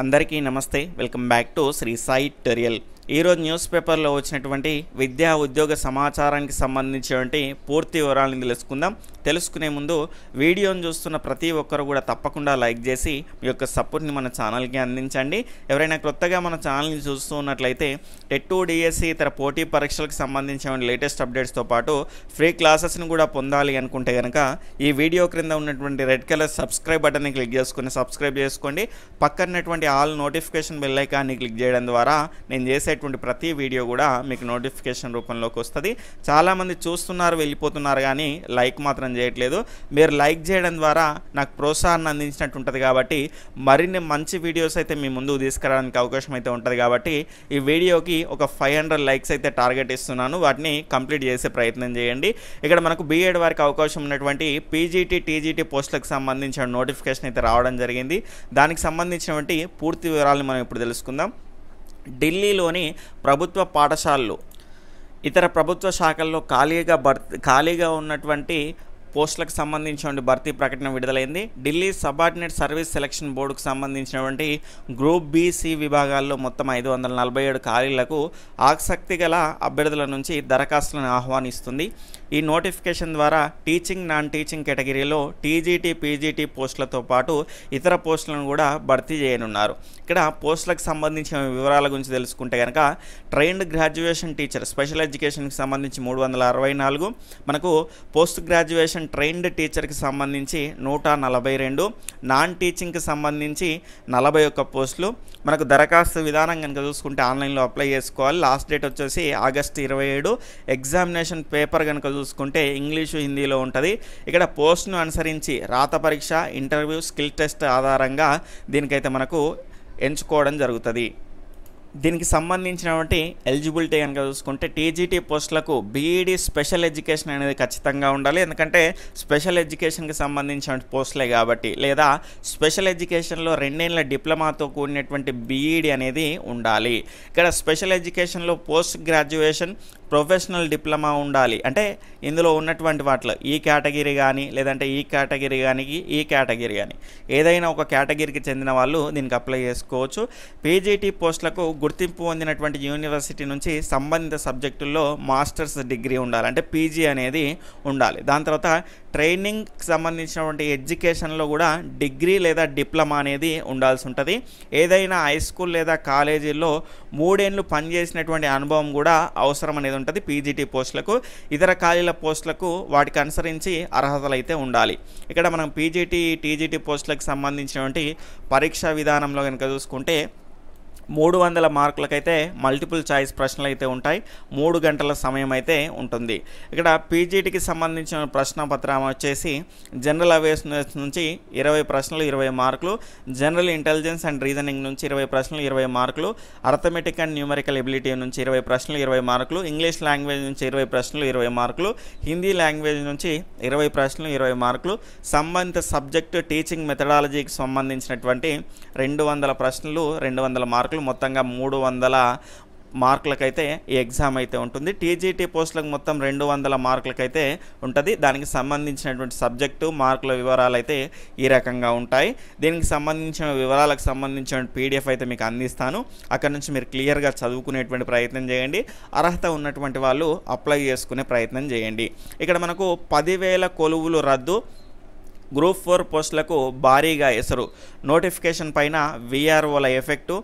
अंदर की नमस्ते welcome back to Shri Sai टेरियल ఈరోజు న్యూస్ పేపర్లో వచ్చినటువంటి విద్యా ఉద్యోగ సమాచారానికి సంబంధించినటువంటి పూర్తి వివరాలను తెలుసుకుందాం తెలుసుకునే ముందు వీడియోను చూస్తున్న ప్రతి ఒక్కరు కూడా తప్పకుండా లైక్ చేసి మీ యొక్క సపోర్ట్ని మన ఛానల్కి అందించండి ఎవరైనా క్రొత్తగా మన ఛానల్ని చూస్తూ ఉన్నట్లయితే టూ డిఎస్సి ఇతర పోటీ పరీక్షలకు సంబంధించిన లేటెస్ట్ అప్డేట్స్తో పాటు ఫ్రీ క్లాసెస్ని కూడా పొందాలి అనుకుంటే కనుక ఈ వీడియో క్రింద ఉన్నటువంటి రెడ్ కలర్ సబ్స్క్రైబ్ బటన్ని క్లిక్ చేసుకుని సబ్స్క్రైబ్ చేసుకోండి పక్కనటువంటి ఆల్ నోటిఫికేషన్ బెల్ ఐకాన్ని క్లిక్ చేయడం ద్వారా నేను చేసే చేసేటువంటి ప్రతి వీడియో కూడా మీకు నోటిఫికేషన్ రూపంలోకి వస్తుంది చాలామంది చూస్తున్నారు వెళ్ళిపోతున్నారు కానీ లైక్ మాత్రం చేయట్లేదు మీరు లైక్ చేయడం ద్వారా నాకు ప్రోత్సాహాన్ని అందించినట్టు ఉంటుంది కాబట్టి మరిన్ని మంచి వీడియోస్ అయితే మీ ముందుకు తీసుకురావడానికి అవకాశం అయితే ఉంటుంది కాబట్టి ఈ వీడియోకి ఒక ఫైవ్ హండ్రెడ్ లైక్స్ అయితే టార్గెట్ ఇస్తున్నాను వాటిని కంప్లీట్ చేసే ప్రయత్నం చేయండి ఇక్కడ మనకు బీఎడ్ వారికి అవకాశం ఉన్నటువంటి పీజీటీ టీజీటీ పోస్టులకు సంబంధించిన నోటిఫికేషన్ అయితే రావడం జరిగింది దానికి సంబంధించినటువంటి పూర్తి వివరాలను మనం ఇప్పుడు తెలుసుకుందాం ఢిల్లీలోని ప్రభుత్వ పాఠశాలలు ఇతర ప్రభుత్వ శాఖల్లో ఖాళీగా భర్ ఖాళీగా ఉన్నటువంటి పోస్టులకు సంబంధించినటువంటి భర్తీ ప్రకటన విడుదలైంది ఢిల్లీ సబార్డినేట్ సర్వీస్ సెలక్షన్ బోర్డుకు సంబంధించినటువంటి గ్రూప్ బీసీ విభాగాల్లో మొత్తం ఐదు వందల నలభై ఏడు ఖాళీలకు ఆసక్తి గల అభ్యర్థుల నుంచి దరఖాస్తులను ఆహ్వానిస్తుంది ఈ నోటిఫికేషన్ ద్వారా టీచింగ్ నాన్ టీచింగ్ కేటగిరీలో టీజీటీ పీజీటీ పోస్టులతో పాటు ఇతర పోస్టులను కూడా భర్తీ చేయనున్నారు ఇక్కడ పోస్టులకు సంబంధించిన వివరాల గురించి తెలుసుకుంటే కనుక ట్రైన్డ్ గ్రాడ్యుయేషన్ టీచర్ స్పెషల్ ఎడ్యుకేషన్కి సంబంధించి మూడు వందల అరవై నాలుగు మనకు పోస్ట్ గ్రాడ్యుయేషన్ ట్రైన్డ్ టీచర్కి సంబంధించి నూట నలభై రెండు నాన్ టీచింగ్కి సంబంధించి నలభై ఒక్క పోస్టులు మనకు దరఖాస్తు విధానం కనుక చూసుకుంటే ఆన్లైన్లో అప్లై చేసుకోవాలి లాస్ట్ డేట్ వచ్చేసి ఆగస్ట్ ఇరవై ఏడు ఎగ్జామినేషన్ పేపర్ కనుక చూసుకుంటే చూసుకుంటే ఇంగ్లీషు హిందీలో ఉంటుంది ఇక్కడ పోస్ట్ను అనుసరించి రాత పరీక్ష ఇంటర్వ్యూ స్కిల్ టెస్ట్ ఆధారంగా దీనికైతే మనకు ఎంచుకోవడం జరుగుతుంది దీనికి సంబంధించినటువంటి ఎలిజిబిలిటీ కనుక చూసుకుంటే టీజీటీ పోస్టులకు బీఈడీ స్పెషల్ ఎడ్యుకేషన్ అనేది ఖచ్చితంగా ఉండాలి ఎందుకంటే స్పెషల్ ఎడ్యుకేషన్కి సంబంధించిన పోస్టులే కాబట్టి లేదా స్పెషల్ ఎడ్యుకేషన్లో రెండేళ్ల డిప్లొమాతో కూడినటువంటి బీఈడీ అనేది ఉండాలి ఇక్కడ స్పెషల్ ఎడ్యుకేషన్లో పోస్ట్ గ్రాడ్యుయేషన్ ప్రొఫెషనల్ డిప్లొమా ఉండాలి అంటే ఇందులో ఉన్నటువంటి వాటిలో ఈ కేటగిరీ కానీ లేదంటే ఈ కేటగిరీ కానీ ఈ కేటగిరీ కానీ ఏదైనా ఒక కేటగిరీకి చెందిన వాళ్ళు దీనికి అప్లై చేసుకోవచ్చు పీజీటీ పోస్టులకు గుర్తింపు పొందినటువంటి యూనివర్సిటీ నుంచి సంబంధిత సబ్జెక్టుల్లో మాస్టర్స్ డిగ్రీ ఉండాలి అంటే పీజీ అనేది ఉండాలి దాని తర్వాత ట్రైనింగ్కి సంబంధించినటువంటి ఎడ్యుకేషన్లో కూడా డిగ్రీ లేదా డిప్లొమా అనేది ఉండాల్సి ఉంటుంది ఏదైనా హై స్కూల్ లేదా కాలేజీల్లో మూడేళ్ళు పనిచేసినటువంటి అనుభవం కూడా అవసరం అనేది ఉంటుంది పీజీటీ పోస్టులకు ఇతర ఖాళీల పోస్టులకు వాటికి అనుసరించి అర్హతలు అయితే ఉండాలి ఇక్కడ మనం పీజీటీ టీజీటీ పోస్టులకు సంబంధించినటువంటి పరీక్షా విధానంలో కనుక చూసుకుంటే మూడు వందల మార్కులకైతే మల్టిపుల్ చాయిస్ ప్రశ్నలు అయితే ఉంటాయి మూడు గంటల సమయం అయితే ఉంటుంది ఇక్కడ పీజీటీకి సంబంధించిన ప్రశ్న పత్రం వచ్చేసి జనరల్ అవేర్నెస్ నుంచి ఇరవై ప్రశ్నలు ఇరవై మార్కులు జనరల్ ఇంటెలిజెన్స్ అండ్ రీజనింగ్ నుంచి ఇరవై ప్రశ్నలు ఇరవై మార్కులు అర్థమెటిక్ అండ్ న్యూమరికల్ ఎబిలిటీ నుంచి ఇరవై ప్రశ్నలు ఇరవై మార్కులు ఇంగ్లీష్ లాంగ్వేజ్ నుంచి ఇరవై ప్రశ్నలు ఇరవై మార్కులు హిందీ లాంగ్వేజ్ నుంచి ఇరవై ప్రశ్నలు ఇరవై మార్కులు సంబంధిత సబ్జెక్టు టీచింగ్ మెథడాలజీకి సంబంధించినటువంటి రెండు వందల ప్రశ్నలు రెండు వందల మార్కులు మార్కులు మొత్తంగా మూడు వందల మార్కులకైతే ఈ ఎగ్జామ్ అయితే ఉంటుంది టీజీటీ పోస్టులకు మొత్తం రెండు వందల మార్కులకైతే ఉంటుంది దానికి సంబంధించినటువంటి సబ్జెక్టు మార్కుల వివరాలు అయితే ఈ రకంగా ఉంటాయి దీనికి సంబంధించిన వివరాలకు సంబంధించిన పీడిఎఫ్ అయితే మీకు అందిస్తాను అక్కడ నుంచి మీరు క్లియర్గా చదువుకునేటువంటి ప్రయత్నం చేయండి అర్హత ఉన్నటువంటి వాళ్ళు అప్లై చేసుకునే ప్రయత్నం చేయండి ఇక్కడ మనకు పదివేల కొలువులు రద్దు గ్రూప్ ఫోర్ పోస్టులకు భారీగా ఎసరు నోటిఫికేషన్ పైన విఆర్ఓల ఎఫెక్టు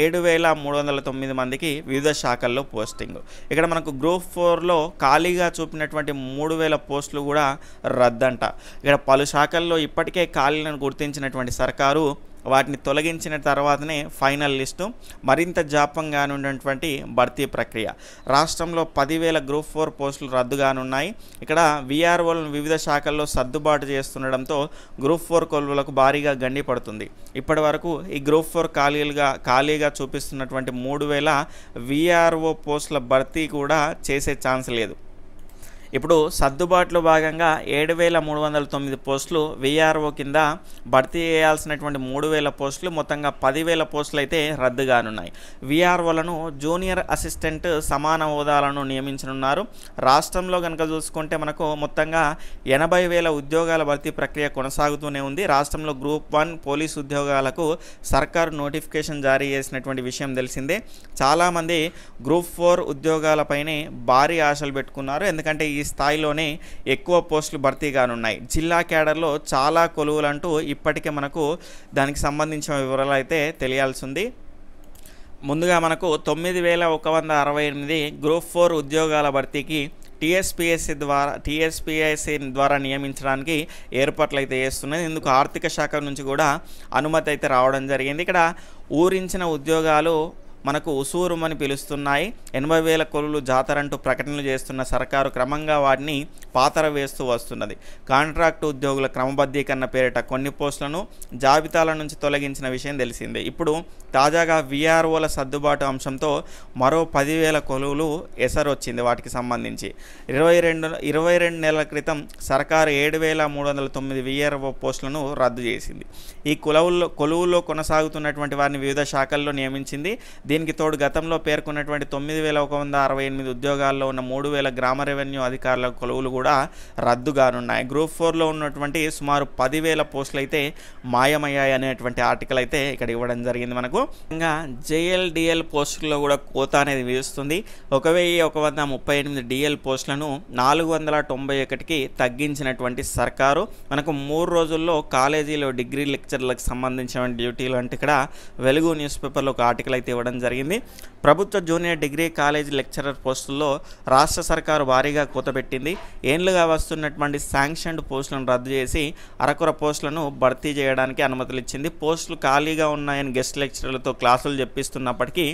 ఏడు వేల మూడు వందల తొమ్మిది మందికి వివిధ శాఖల్లో పోస్టింగ్ ఇక్కడ మనకు గ్రూప్ ఫోర్లో ఖాళీగా చూపినటువంటి మూడు వేల పోస్టులు కూడా రద్దంట ఇక్కడ పలు శాఖల్లో ఇప్పటికే ఖాళీలను గుర్తించినటువంటి సర్కారు వాటిని తొలగించిన తర్వాతనే ఫైనల్ లిస్టు మరింత ఉన్నటువంటి భర్తీ ప్రక్రియ రాష్ట్రంలో పదివేల గ్రూప్ ఫోర్ పోస్టులు రద్దుగానున్నాయి ఇక్కడ విఆర్ఓలను వివిధ శాఖల్లో సర్దుబాటు చేస్తుండడంతో గ్రూప్ ఫోర్ కొలువులకు భారీగా గండి పడుతుంది ఇప్పటి వరకు ఈ గ్రూప్ ఫోర్ ఖాళీలుగా ఖాళీగా చూపిస్తున్నటువంటి మూడు వేల విఆర్ఓ పోస్టుల భర్తీ కూడా చేసే ఛాన్స్ లేదు ఇప్పుడు సర్దుబాటులో భాగంగా ఏడు వేల మూడు వందల తొమ్మిది పోస్టులు విఆర్ఓ కింద భర్తీ చేయాల్సినటువంటి మూడు వేల పోస్టులు మొత్తంగా పదివేల పోస్టులు అయితే రద్దు కానున్నాయి విఆర్ఓలను జూనియర్ అసిస్టెంట్ సమాన హోదాలను నియమించనున్నారు రాష్ట్రంలో కనుక చూసుకుంటే మనకు మొత్తంగా ఎనభై వేల ఉద్యోగాల భర్తీ ప్రక్రియ కొనసాగుతూనే ఉంది రాష్ట్రంలో గ్రూప్ వన్ పోలీస్ ఉద్యోగాలకు సర్కారు నోటిఫికేషన్ జారీ చేసినటువంటి విషయం తెలిసిందే చాలామంది గ్రూప్ ఫోర్ ఉద్యోగాలపైనే భారీ ఆశలు పెట్టుకున్నారు ఎందుకంటే ఈ స్థాయిలోనే ఎక్కువ పోస్టులు భర్తీగానున్నాయి జిల్లా క్యాడర్లో చాలా కొలువులంటూ ఇప్పటికే మనకు దానికి సంబంధించిన వివరాలు అయితే తెలియాల్సి ఉంది ముందుగా మనకు తొమ్మిది వేల ఒక వంద అరవై ఎనిమిది గ్రూప్ ఫోర్ ఉద్యోగాల భర్తీకి టీఎస్పిఎస్సి ద్వారా టీఎస్పిఎస్సి ద్వారా నియమించడానికి ఏర్పాట్లు అయితే చేస్తున్నాయి ఇందుకు ఆర్థిక శాఖ నుంచి కూడా అనుమతి అయితే రావడం జరిగింది ఇక్కడ ఊరించిన ఉద్యోగాలు మనకు ఉసూరు అని పిలుస్తున్నాయి ఎనభై వేల కొలు జాతర అంటూ ప్రకటనలు చేస్తున్న సర్కారు క్రమంగా వాటిని పాతర వేస్తూ వస్తున్నది కాంట్రాక్ట్ ఉద్యోగుల క్రమబద్ధీకరణ పేరిట కొన్ని పోస్టులను జాబితాల నుంచి తొలగించిన విషయం తెలిసిందే ఇప్పుడు తాజాగా విఆర్ఓల సర్దుబాటు అంశంతో మరో పదివేల కొలువులు ఎసరొచ్చింది వాటికి సంబంధించి ఇరవై రెండు ఇరవై రెండు నెలల క్రితం సర్కారు ఏడు వేల మూడు వందల తొమ్మిది విఆర్ఓ పోస్టులను రద్దు చేసింది ఈ కులవుల్లో కొలువుల్లో కొనసాగుతున్నటువంటి వారిని వివిధ శాఖల్లో నియమించింది దీనికి తోడు గతంలో పేర్కొన్నటువంటి తొమ్మిది వేల ఒక వంద అరవై ఎనిమిది ఉద్యోగాల్లో ఉన్న మూడు వేల గ్రామ రెవెన్యూ అధికారుల కొలువులు కూడా రద్దుగానున్నాయి గ్రూప్ ఫోర్లో ఉన్నటువంటి సుమారు పదివేల పోస్టులు అయితే మాయమయ్యాయి అనేటువంటి ఆర్టికల్ అయితే ఇక్కడ ఇవ్వడం జరిగింది మనకు ఇంకా జేఎల్డిఎల్ పోస్టుల్లో కూడా కోత అనేది వీస్తుంది ఒక వెయ్యి ఒక వంద ముప్పై ఎనిమిది డిఎల్ పోస్టులను నాలుగు వందల తొంభై ఒకటికి తగ్గించినటువంటి సర్కారు మనకు మూడు రోజుల్లో కాలేజీలో డిగ్రీ లెక్చర్లకు సంబంధించిన డ్యూటీలు అంటే ఇక్కడ వెలుగు న్యూస్ పేపర్లో ఒక ఆర్టికల్ అయితే ఇవ్వడం చేయడం జరిగింది ప్రభుత్వ జూనియర్ డిగ్రీ కాలేజ్ లెక్చరర్ పోస్టుల్లో రాష్ట్ర సర్కారు భారీగా కూతబెట్టింది ఏండ్లుగా వస్తున్నటువంటి శాంక్షన్డ్ పోస్టులను రద్దు చేసి అరకుర పోస్టులను భర్తీ చేయడానికి అనుమతులు ఇచ్చింది పోస్టులు ఖాళీగా ఉన్నాయని గెస్ట్ లెక్చరర్లతో క్లాసులు చెప్పిస్తున్నప్పటికీ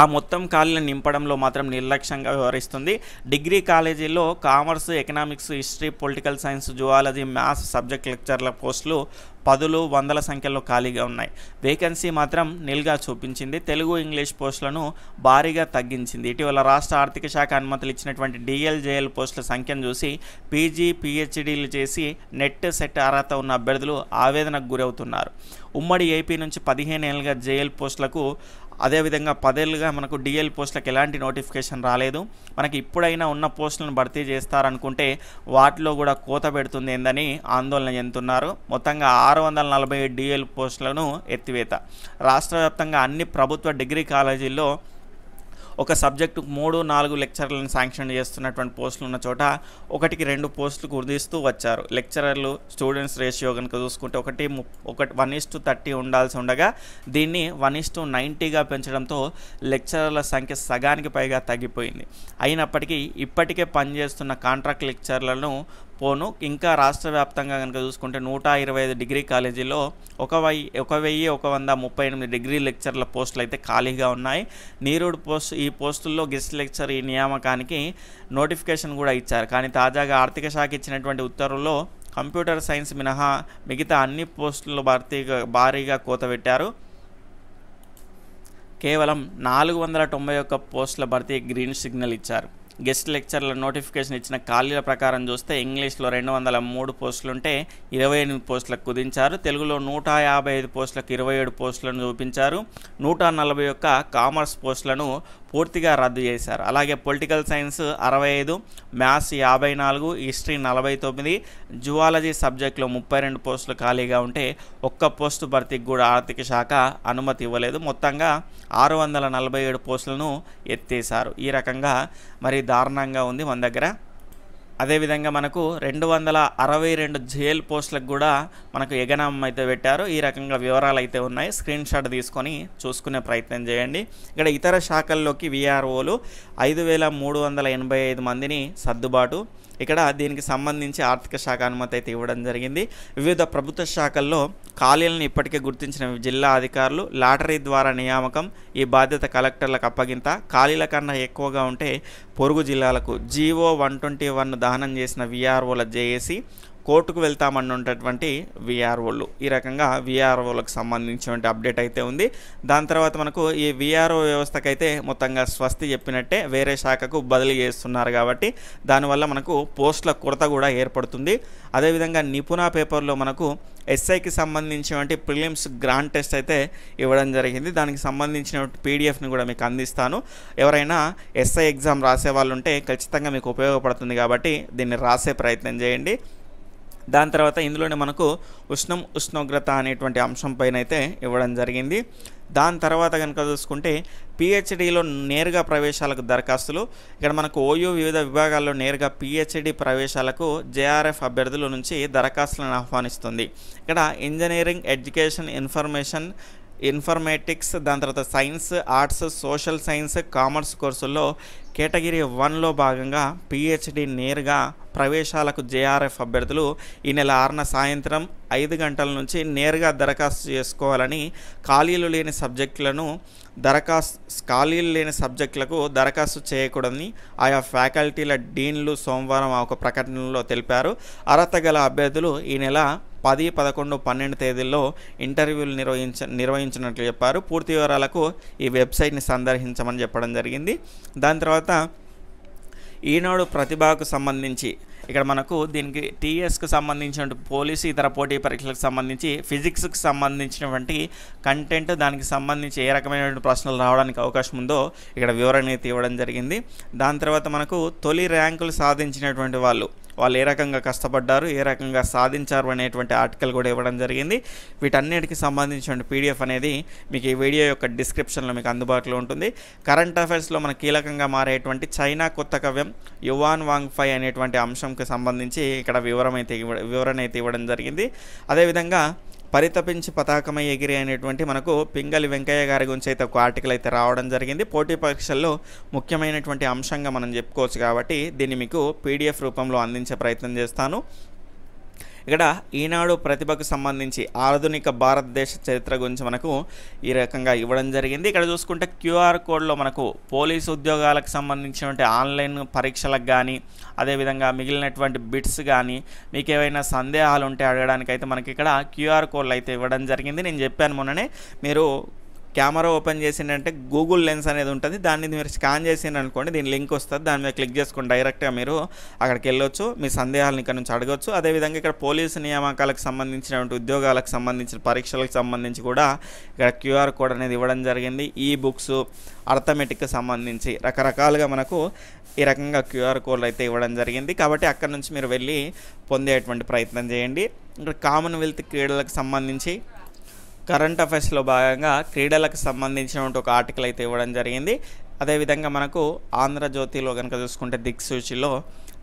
ఆ మొత్తం ఖాళీలను నింపడంలో మాత్రం నిర్లక్ష్యంగా వ్యవహరిస్తుంది డిగ్రీ కాలేజీలో commerce economics history political science zoology maths subject లెక్చర్ల పోస్టులు పదులు వందల సంఖ్యలో ఖాళీగా ఉన్నాయి వేకెన్సీ మాత్రం నిల్గా చూపించింది తెలుగు ఇంగ్లీష్ పోస్టులను భారీగా తగ్గించింది ఇటీవల రాష్ట్ర ఆర్థిక శాఖ అనుమతులు ఇచ్చినటువంటి డిఎల్జేఎల్ పోస్టుల సంఖ్యను చూసి పీజీ పిహెచ్డీలు చేసి నెట్ సెట్ అర్హత ఉన్న అభ్యర్థులు ఆవేదనకు గురవుతున్నారు ఉమ్మడి ఏపీ నుంచి పదిహేను ఏళ్ళుగా జేఎల్ పోస్టులకు అదేవిధంగా పదేళ్ళుగా మనకు డిఎల్ పోస్టులకు ఎలాంటి నోటిఫికేషన్ రాలేదు మనకి ఇప్పుడైనా ఉన్న పోస్టులను భర్తీ చేస్తారనుకుంటే వాటిలో కూడా కోత పెడుతుంది ఏందని ఆందోళన చెందుతున్నారు మొత్తంగా ఆరు వందల నలభై డిఎల్ పోస్టులను ఎత్తివేత రాష్ట్ర వ్యాప్తంగా అన్ని ప్రభుత్వ డిగ్రీ కాలేజీల్లో ఒక సబ్జెక్టుకు మూడు నాలుగు లెక్చర్లను శాంక్షన్ చేస్తున్నటువంటి పోస్టులు ఉన్న చోట ఒకటికి రెండు పోస్టులు కుదిస్తూ వచ్చారు లెక్చరర్లు స్టూడెంట్స్ రేషియో కనుక చూసుకుంటే ఒకటి ఒకటి వన్ టు థర్టీ ఉండాల్సి ఉండగా దీన్ని వన్ టు నైంటీగా పెంచడంతో లెక్చరర్ల సంఖ్య సగానికి పైగా తగ్గిపోయింది అయినప్పటికీ ఇప్పటికే పనిచేస్తున్న కాంట్రాక్ట్ లెక్చర్లను పోను ఇంకా రాష్ట్ర వ్యాప్తంగా కనుక చూసుకుంటే నూట ఇరవై ఐదు డిగ్రీ కాలేజీలో ఒక వై ఒక వెయ్యి ఒక వంద ముప్పై ఎనిమిది డిగ్రీ లెక్చర్ల పోస్టులు అయితే ఖాళీగా ఉన్నాయి నీరుడు పోస్ట్ ఈ పోస్టుల్లో గెస్ట్ లెక్చర్ ఈ నియామకానికి నోటిఫికేషన్ కూడా ఇచ్చారు కానీ తాజాగా ఆర్థిక శాఖ ఇచ్చినటువంటి ఉత్తర్వుల్లో కంప్యూటర్ సైన్స్ మినహా మిగతా అన్ని పోస్టులు భర్తీగా భారీగా కోతబెట్టారు కేవలం నాలుగు వందల తొంభై ఒక్క పోస్టుల భర్తీ గ్రీన్ సిగ్నల్ ఇచ్చారు గెస్ట్ లెక్చర్ల నోటిఫికేషన్ ఇచ్చిన ఖాళీల ప్రకారం చూస్తే ఇంగ్లీష్లో రెండు వందల మూడు పోస్టులుంటే ఇరవై ఎనిమిది పోస్టులకు కుదించారు తెలుగులో నూట యాభై ఐదు పోస్టులకు ఇరవై ఏడు పోస్టులను చూపించారు నూట నలభై ఒక్క కామర్స్ పోస్టులను పూర్తిగా రద్దు చేశారు అలాగే పొలిటికల్ సైన్స్ అరవై ఐదు మ్యాథ్స్ యాభై నాలుగు హిస్టరీ నలభై తొమ్మిది జువాలజీ సబ్జెక్టులో ముప్పై రెండు పోస్టులు ఖాళీగా ఉంటే ఒక్క పోస్టు భర్తీకి కూడా ఆర్థిక శాఖ అనుమతి ఇవ్వలేదు మొత్తంగా ఆరు వందల నలభై ఏడు పోస్టులను ఎత్తేశారు ఈ రకంగా మరి దారుణంగా ఉంది మన దగ్గర అదేవిధంగా మనకు రెండు వందల అరవై రెండు జైల్ పోస్టులకు కూడా మనకు ఎగనామం అయితే పెట్టారు ఈ రకంగా వివరాలు అయితే ఉన్నాయి స్క్రీన్ షాట్ తీసుకొని చూసుకునే ప్రయత్నం చేయండి ఇక్కడ ఇతర శాఖల్లోకి విఆర్ఓలు ఐదు వేల మూడు వందల ఎనభై ఐదు మందిని సర్దుబాటు ఇక్కడ దీనికి సంబంధించి ఆర్థిక శాఖ అనుమతి అయితే ఇవ్వడం జరిగింది వివిధ ప్రభుత్వ శాఖల్లో ఖాళీలను ఇప్పటికే గుర్తించిన జిల్లా అధికారులు లాటరీ ద్వారా నియామకం ఈ బాధ్యత కలెక్టర్లకు అప్పగింత ఖాళీల కన్నా ఎక్కువగా ఉంటే పొరుగు జిల్లాలకు జీవో వన్ ట్వంటీ వన్ దహనం చేసిన విఆర్ఓల జేఏసీ కోర్టుకు వెళ్తామని ఉన్నటువంటి విఆర్ఓలు ఈ రకంగా విఆర్ఓలకు సంబంధించినటువంటి అప్డేట్ అయితే ఉంది దాని తర్వాత మనకు ఈ విఆర్ఓ వ్యవస్థకైతే మొత్తంగా స్వస్తి చెప్పినట్టే వేరే శాఖకు బదిలీ చేస్తున్నారు కాబట్టి దానివల్ల మనకు పోస్టుల కొరత కూడా ఏర్పడుతుంది అదేవిధంగా నిపుణ పేపర్లో మనకు ఎస్ఐకి సంబంధించినటువంటి ప్రిలిమ్స్ గ్రాండ్ టెస్ట్ అయితే ఇవ్వడం జరిగింది దానికి సంబంధించిన పీడిఎఫ్ని కూడా మీకు అందిస్తాను ఎవరైనా ఎస్ఐ ఎగ్జామ్ రాసే వాళ్ళు ఉంటే ఖచ్చితంగా మీకు ఉపయోగపడుతుంది కాబట్టి దీన్ని రాసే ప్రయత్నం చేయండి దాని తర్వాత ఇందులోనే మనకు ఉష్ణం ఉష్ణోగ్రత అనేటువంటి అంశం పైన అయితే ఇవ్వడం జరిగింది దాని తర్వాత కనుక చూసుకుంటే పిహెచ్డిలో నేరుగా ప్రవేశాలకు దరఖాస్తులు ఇక్కడ మనకు ఓయూ వివిధ విభాగాల్లో నేరుగా పిహెచ్డి ప్రవేశాలకు జేఆర్ఎఫ్ అభ్యర్థుల నుంచి దరఖాస్తులను ఆహ్వానిస్తుంది ఇక్కడ ఇంజనీరింగ్ ఎడ్యుకేషన్ ఇన్ఫర్మేషన్ ఇన్ఫర్మేటిక్స్ దాని తర్వాత science arts social science commerce కోర్సుల్లో కేటగిరీ వన్లో భాగంగా పిహెచ్డి నేరుగా ప్రవేశాలకు జేఆర్ఎఫ్ అభ్యర్థులు ఈ నెల ఆరున సాయంత్రం ఐదు గంటల నుంచి నేరుగా దరఖాస్తు చేసుకోవాలని ఖాళీలు లేని సబ్జెక్టులను దరఖాస్తు ఖాళీలు లేని సబ్జెక్టులకు దరఖాస్తు చేయకూడదని ఆయా ఫ్యాకల్టీల డీన్లు సోమవారం ఒక ప్రకటనలో తెలిపారు అర్హత గల అభ్యర్థులు ఈ నెల పది పదకొండు పన్నెండు తేదీల్లో ఇంటర్వ్యూలు నిర్వహించ నిర్వహించినట్లు చెప్పారు పూర్తి వివరాలకు ఈ వెబ్సైట్ని సందర్శించమని చెప్పడం జరిగింది దాని తర్వాత ఈనాడు ప్రతిభకు సంబంధించి ఇక్కడ మనకు దీనికి టీఎస్కు సంబంధించిన పోలీసు ఇతర పోటీ పరీక్షలకు సంబంధించి ఫిజిక్స్కి సంబంధించినటువంటి కంటెంట్ దానికి సంబంధించి ఏ రకమైనటువంటి ప్రశ్నలు రావడానికి అవకాశం ఉందో ఇక్కడ వివరణ ఇవ్వడం జరిగింది దాని తర్వాత మనకు తొలి ర్యాంకులు సాధించినటువంటి వాళ్ళు వాళ్ళు ఏ రకంగా కష్టపడ్డారు ఏ రకంగా సాధించారు అనేటువంటి ఆర్టికల్ కూడా ఇవ్వడం జరిగింది వీటన్నిటికి సంబంధించిన పీడిఎఫ్ అనేది మీకు ఈ వీడియో యొక్క డిస్క్రిప్షన్లో మీకు అందుబాటులో ఉంటుంది కరెంట్ అఫైర్స్లో మన కీలకంగా మారేటువంటి చైనా కొత్త కవ్యం యువాన్ వాంగ్ ఫై అనేటువంటి అంశంకి సంబంధించి ఇక్కడ వివరమైతే వివరణ అయితే ఇవ్వడం జరిగింది అదేవిధంగా పరితపించి పతాకమై ఎగిరి అనేటువంటి మనకు పింగలి వెంకయ్య గారి గురించి అయితే ఒక ఆర్టికల్ అయితే రావడం జరిగింది పోటీ పరీక్షల్లో ముఖ్యమైనటువంటి అంశంగా మనం చెప్పుకోవచ్చు కాబట్టి దీన్ని మీకు పీడిఎఫ్ రూపంలో అందించే ప్రయత్నం చేస్తాను ఇక్కడ ఈనాడు ప్రతిభకు సంబంధించి ఆధునిక భారతదేశ చరిత్ర గురించి మనకు ఈ రకంగా ఇవ్వడం జరిగింది ఇక్కడ చూసుకుంటే క్యూఆర్ కోడ్లో మనకు పోలీసు ఉద్యోగాలకు సంబంధించినటువంటి ఆన్లైన్ పరీక్షలకు కానీ అదేవిధంగా మిగిలినటువంటి బిట్స్ కానీ మీకు ఏవైనా సందేహాలు ఉంటే అడగడానికైతే మనకి ఇక్కడ క్యూఆర్ కోడ్లు అయితే ఇవ్వడం జరిగింది నేను చెప్పాను మొన్ననే మీరు కెమెరా ఓపెన్ చేసిందంటే గూగుల్ లెన్స్ అనేది ఉంటుంది దాన్ని మీరు స్కాన్ చేసిండ్రు అనుకోండి దీని లింక్ వస్తుంది దాని మీద క్లిక్ చేసుకుని డైరెక్ట్గా మీరు అక్కడికి వెళ్ళొచ్చు మీ సందేహాలను ఇక్కడ నుంచి అడగవచ్చు అదేవిధంగా ఇక్కడ పోలీసు నియామకాలకు సంబంధించినటువంటి ఉద్యోగాలకు సంబంధించిన పరీక్షలకు సంబంధించి కూడా ఇక్కడ క్యూఆర్ కోడ్ అనేది ఇవ్వడం జరిగింది ఈ బుక్స్ అర్థమెటిక్కి సంబంధించి రకరకాలుగా మనకు ఈ రకంగా క్యూఆర్ కోడ్లు అయితే ఇవ్వడం జరిగింది కాబట్టి అక్కడ నుంచి మీరు వెళ్ళి పొందేటువంటి ప్రయత్నం చేయండి ఇక్కడ కామన్వెల్త్ క్రీడలకు సంబంధించి కరెంట్ అఫైర్స్లో భాగంగా క్రీడలకు సంబంధించినటువంటి ఒక ఆర్టికల్ అయితే ఇవ్వడం జరిగింది అదేవిధంగా మనకు ఆంధ్రజ్యోతిలో కనుక చూసుకుంటే దిక్సూచిలో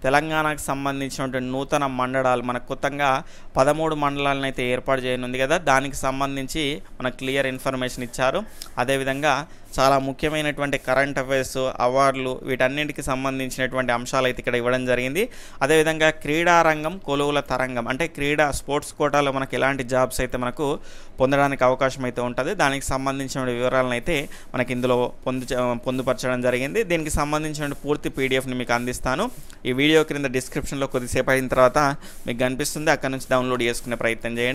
తెలంగాణకు సంబంధించినటువంటి నూతన మండలాలు మనకు కొత్తగా పదమూడు మండలాలను అయితే ఏర్పాటు చేయనుంది కదా దానికి సంబంధించి మనకు క్లియర్ ఇన్ఫర్మేషన్ ఇచ్చారు అదేవిధంగా చాలా ముఖ్యమైనటువంటి కరెంట్ అఫైర్స్ అవార్డులు వీటన్నింటికి సంబంధించినటువంటి అంశాలు అయితే ఇక్కడ ఇవ్వడం జరిగింది అదేవిధంగా క్రీడారంగం కొలువుల తరంగం అంటే క్రీడా స్పోర్ట్స్ కోటాలో మనకు ఎలాంటి జాబ్స్ అయితే మనకు పొందడానికి అవకాశం అయితే ఉంటుంది దానికి సంబంధించిన వివరాలను అయితే మనకి ఇందులో పొందు పొందుపరచడం జరిగింది దీనికి సంబంధించిన పూర్తి పీడిఎఫ్ని మీకు అందిస్తాను ఈ వీడియో క్రింద డిస్క్రిప్షన్లో కొద్దిసేపు అయిన తర్వాత మీకు కనిపిస్తుంది అక్కడ నుంచి డౌన్లోడ్ చేసుకునే ప్రయత్నం చేయండి